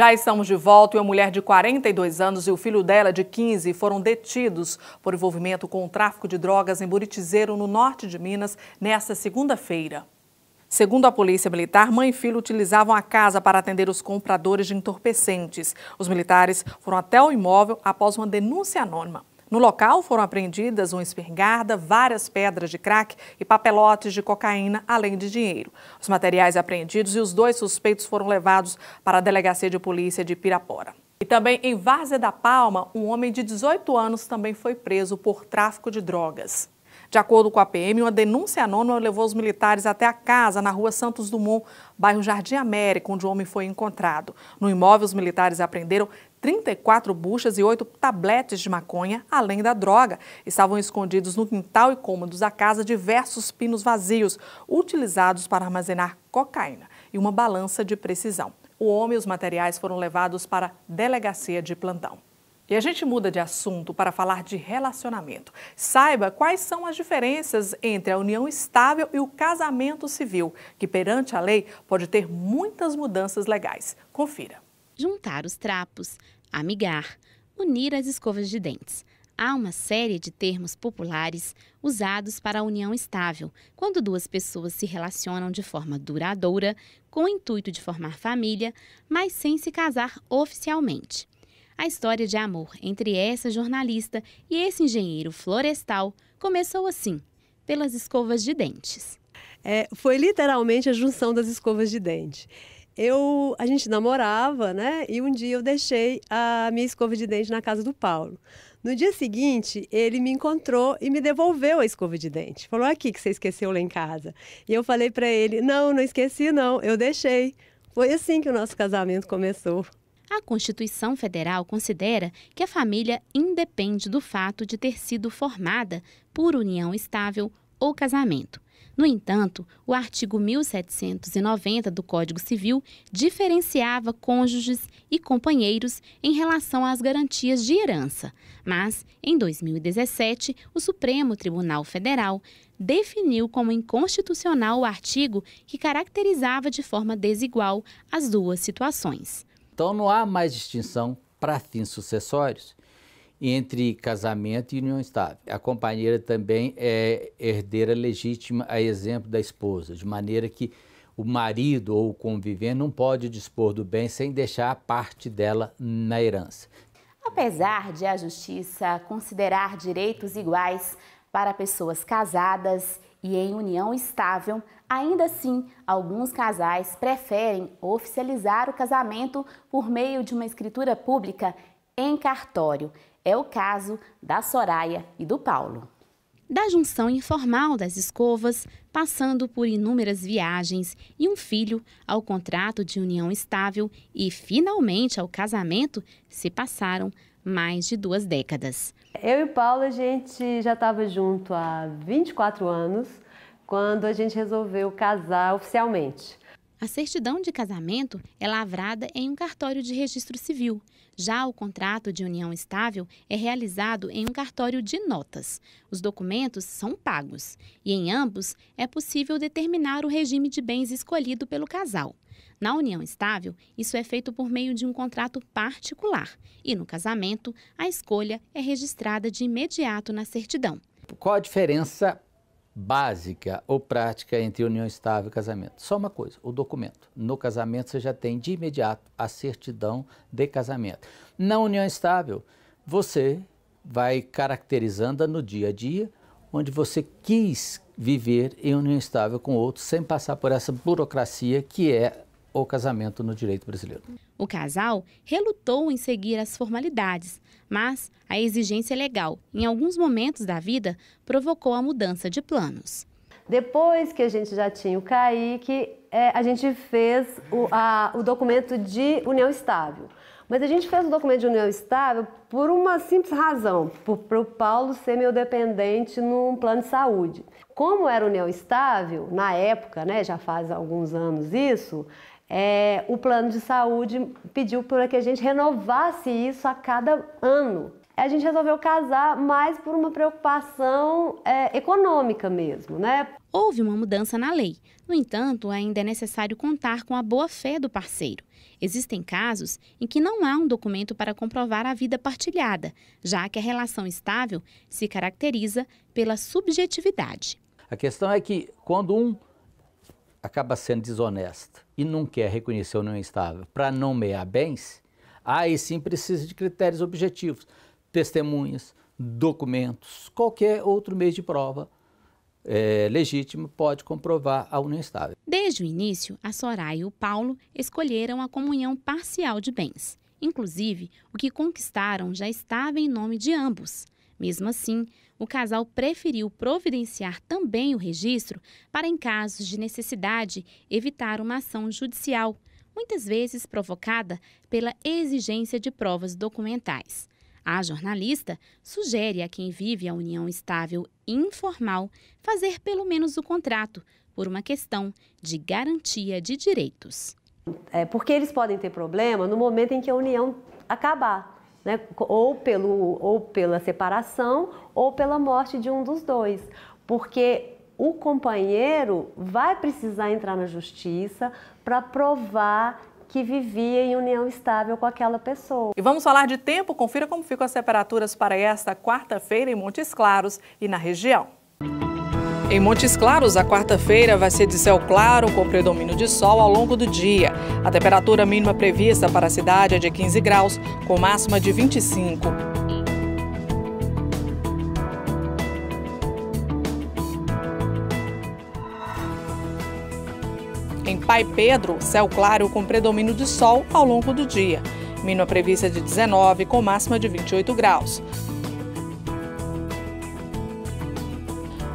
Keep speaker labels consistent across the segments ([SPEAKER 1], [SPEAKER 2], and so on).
[SPEAKER 1] Já estamos de volta e uma mulher de 42 anos e o filho dela de 15 foram detidos por envolvimento com o tráfico de drogas em Buritizeiro, no norte de Minas, nesta segunda-feira. Segundo a Polícia Militar, mãe e filho utilizavam a casa para atender os compradores de entorpecentes. Os militares foram até o imóvel após uma denúncia anônima. No local foram apreendidas uma espingarda, várias pedras de crack e papelotes de cocaína, além de dinheiro. Os materiais apreendidos e os dois suspeitos foram levados para a Delegacia de Polícia de Pirapora. E também em Várzea da Palma, um homem de 18 anos também foi preso por tráfico de drogas. De acordo com a PM, uma denúncia anônima levou os militares até a casa na rua Santos Dumont, bairro Jardim América, onde o homem foi encontrado. No imóvel, os militares apreenderam 34 buchas e 8 tabletes de maconha, além da droga. Estavam escondidos no quintal e cômodos da casa diversos pinos vazios, utilizados para armazenar cocaína e uma balança de precisão. O homem e os materiais foram levados para a delegacia de plantão. E a gente muda de assunto para falar de relacionamento. Saiba quais são as diferenças entre a união estável e o casamento civil, que perante a lei pode ter muitas mudanças legais. Confira juntar os trapos,
[SPEAKER 2] amigar, unir as escovas de dentes. Há uma série de termos populares usados para a união estável, quando duas pessoas se relacionam de forma duradoura, com o intuito de formar família, mas sem se casar oficialmente. A história de amor entre essa jornalista e esse engenheiro florestal começou assim, pelas escovas de dentes. É, foi literalmente a junção
[SPEAKER 3] das escovas de dente eu a gente namorava, né? E um dia eu deixei a minha escova de dente na casa do Paulo. No dia seguinte, ele me encontrou e me devolveu a escova de dente. Falou aqui que você esqueceu lá em casa. E eu falei para ele: "Não, não
[SPEAKER 2] esqueci não, eu deixei". Foi assim que o nosso casamento começou. A Constituição Federal considera que a família independe do fato de ter sido formada por união estável, ou casamento. No entanto, o artigo 1790 do Código Civil diferenciava cônjuges e companheiros em relação às garantias de herança, mas, em 2017, o Supremo Tribunal Federal definiu como inconstitucional o artigo que caracterizava de forma desigual as duas situações.
[SPEAKER 4] Então não há mais distinção para fins sucessórios entre casamento e união estável. A companheira também é herdeira legítima, a exemplo da esposa, de maneira que o marido ou o convivente não pode dispor do bem sem deixar a parte dela na herança.
[SPEAKER 2] Apesar de a justiça considerar direitos iguais para pessoas casadas e em união estável, ainda assim, alguns casais preferem oficializar o casamento por meio de uma escritura pública em cartório. É o caso da Soraya e do Paulo. Da junção informal das escovas, passando por inúmeras viagens e um filho, ao contrato de união estável e finalmente ao casamento, se passaram mais de duas décadas.
[SPEAKER 3] Eu e Paulo, a gente já estava junto há 24 anos, quando a gente resolveu casar oficialmente.
[SPEAKER 2] A certidão de casamento é lavrada em um cartório de registro civil. Já o contrato de união estável é realizado em um cartório de notas. Os documentos são pagos e em ambos é possível determinar o regime de bens escolhido pelo casal. Na união estável, isso é feito por meio de um contrato particular e no casamento, a escolha é registrada de imediato na certidão.
[SPEAKER 4] Qual a diferença básica ou prática entre união estável e casamento. Só uma coisa, o documento. No casamento você já tem de imediato a certidão de casamento. Na união estável, você vai caracterizando no dia a dia onde você quis viver em união estável com outro sem passar por essa burocracia que é o casamento no direito brasileiro.
[SPEAKER 2] O casal relutou em seguir as formalidades, mas a exigência legal, em alguns momentos da vida, provocou a mudança de planos.
[SPEAKER 3] Depois que a gente já tinha o Kaique, é, a gente fez o, a, o documento de união estável. Mas a gente fez o documento de união estável por uma simples razão, para o Paulo ser meu dependente num plano de saúde. Como era união estável, na época, né, já faz alguns anos isso, é, o plano de saúde pediu para que a gente renovasse isso a cada ano a gente resolveu casar mais por uma preocupação
[SPEAKER 2] é, econômica mesmo, né? Houve uma mudança na lei. No entanto, ainda é necessário contar com a boa-fé do parceiro. Existem casos em que não há um documento para comprovar a vida partilhada, já que a relação estável se caracteriza pela subjetividade.
[SPEAKER 4] A questão é que quando um acaba sendo desonesto e não quer reconhecer a união estável para nomear bens, aí sim precisa de critérios objetivos testemunhas, documentos, qualquer outro meio de prova é, legítimo pode comprovar a união estável. Desde o início,
[SPEAKER 2] a Soraya e o Paulo escolheram a comunhão parcial de bens. Inclusive, o que conquistaram já estava em nome de ambos. Mesmo assim, o casal preferiu providenciar também o registro para, em casos de necessidade, evitar uma ação judicial, muitas vezes provocada pela exigência de provas documentais. A jornalista sugere a quem vive a união estável informal fazer pelo menos o contrato, por uma questão de garantia de direitos.
[SPEAKER 3] É porque eles podem ter problema no momento em que a união acabar, né? ou, pelo, ou pela separação ou pela morte de um dos dois. Porque o companheiro vai precisar entrar na justiça para provar que vivia em união estável com aquela pessoa. E
[SPEAKER 1] vamos falar de tempo? Confira como ficam as temperaturas para esta quarta-feira em Montes Claros e na região. Em Montes Claros, a quarta-feira vai ser de céu claro com predomínio de sol ao longo do dia. A temperatura mínima prevista para a cidade é de 15 graus, com máxima de 25. Pai Pedro, céu claro com predomínio de sol ao longo do dia. Mínima prevista de 19, com máxima de 28 graus.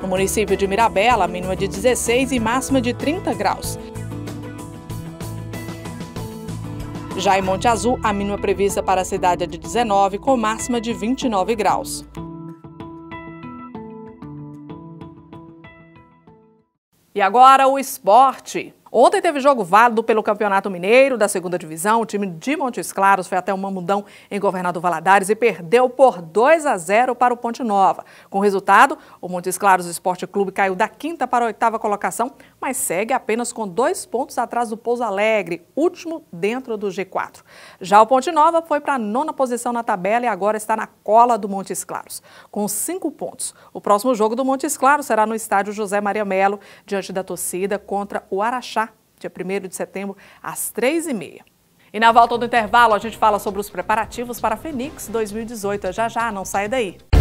[SPEAKER 1] No município de Mirabela, mínima de 16 e máxima de 30 graus. Já em Monte Azul, a mínima prevista para a cidade é de 19, com máxima de 29 graus. E agora o esporte. Ontem teve jogo válido pelo Campeonato Mineiro da segunda divisão. O time de Montes Claros foi até o Mamudão em Governador Valadares e perdeu por 2 a 0 para o Ponte Nova. Com resultado, o Montes Claros Esporte Clube caiu da quinta para a oitava colocação, mas segue apenas com dois pontos atrás do Pouso Alegre, último dentro do G4. Já o Ponte Nova foi para a nona posição na tabela e agora está na cola do Montes Claros, com cinco pontos. O próximo jogo do Montes Claros será no estádio José Maria Melo, diante da torcida contra o Araxá dia 1 de setembro, às 3h30. E na volta do intervalo, a gente fala sobre os preparativos para a Fenix 2018. É já já, não saia daí.